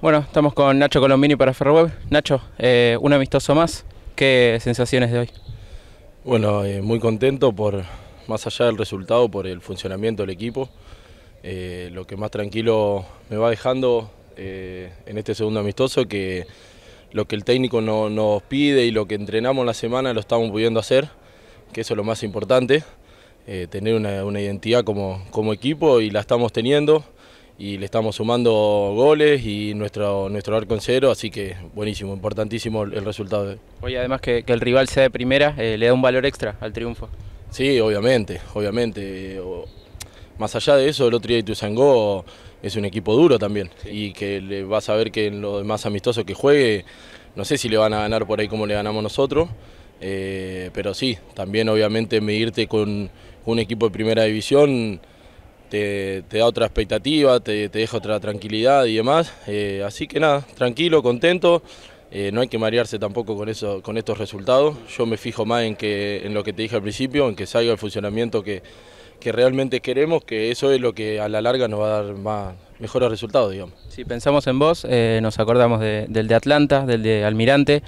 Bueno, estamos con Nacho Colombini para Ferroweb. Nacho, eh, un amistoso más. ¿Qué sensaciones de hoy? Bueno, eh, muy contento por, más allá del resultado, por el funcionamiento del equipo. Eh, lo que más tranquilo me va dejando en este segundo amistoso, que lo que el técnico nos pide y lo que entrenamos la semana lo estamos pudiendo hacer, que eso es lo más importante, tener una, identidad como equipo y la estamos teniendo y le estamos sumando goles y nuestro, nuestro arco en cero, así que buenísimo, importantísimo el resultado. Oye, además que, el rival sea de primera, eh, le da un valor extra al triunfo. Sí, obviamente, obviamente. Eh, más allá de eso, el otro día sangó es un equipo duro también y que le vas a ver que en lo más amistoso que juegue, no sé si le van a ganar por ahí como le ganamos nosotros, eh, pero sí, también obviamente medirte con un equipo de primera división te, da otra expectativa, te, deja otra tranquilidad y demás. Eh, así que nada, tranquilo, contento. Eh, no hay que marearse tampoco con, estos resultados. Yo me fijo más en, lo que te dije al principio, en que salga el funcionamiento que, realmente queremos, que eso es lo que a la larga nos va a dar más, mejores resultados, digamos. Si pensamos en vos, eh, nos acordamos del de Atlanta, del de Almirante.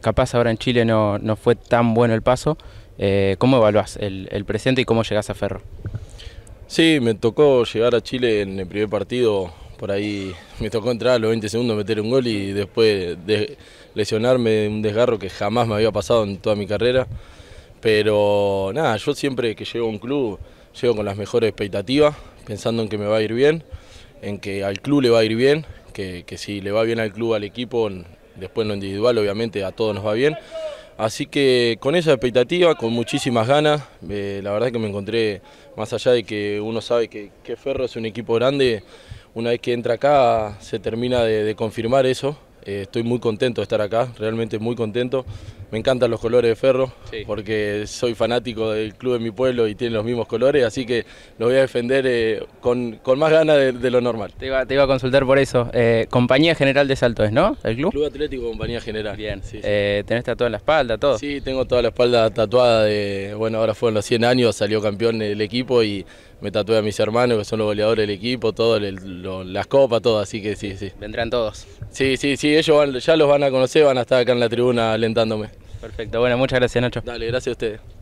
capaz ahora en Chile no, fue tan bueno el paso. ¿Cómo evaluás el, el presente y cómo llegás a Ferro? Sí, me tocó llegar a Chile en el primer partido, por ahí me tocó entrar a los 20 segundos, meter un gol y después lesionarme un desgarro que jamás me había pasado en toda mi carrera. Pero nada, yo siempre que llego a un club, llego con las mejores expectativas, pensando en que me va a ir bien, en que al club le va a ir bien, que, que si le va bien al club, al equipo, después en lo individual obviamente a todos nos va bien. Así que con esa expectativa, con muchísimas ganas, eh, la verdad que me encontré, más allá de que uno sabe que, Ferro es un equipo grande, una vez que entra acá se termina de, confirmar eso. Eh, estoy muy contento de estar acá, realmente muy contento. Me encantan los colores de Ferro porque soy fanático del club de mi pueblo y tiene los mismos colores, así que lo voy a defender eh, con, más ganas de, lo normal. Te iba, a consultar por eso. Eh, compañía General de Salto es, ¿no? ¿El club? Club Atlético Compañía General. Bien. Sí, sí. Eh, ¿Tenés tatuada en la espalda, todo? Sí, tengo toda la espalda tatuada de, bueno, ahora fueron los 100 años, salió campeón el equipo y me tatué a mis hermanos que son los goleadores del equipo, todo, las copas, todo, así que sí, sí. Vendrán todos. Sí, sí, sí, ellos ya los van a conocer, van a estar acá en la tribuna alentándome. Perfecto, bueno, muchas gracias Nacho. Dale, gracias a ustedes.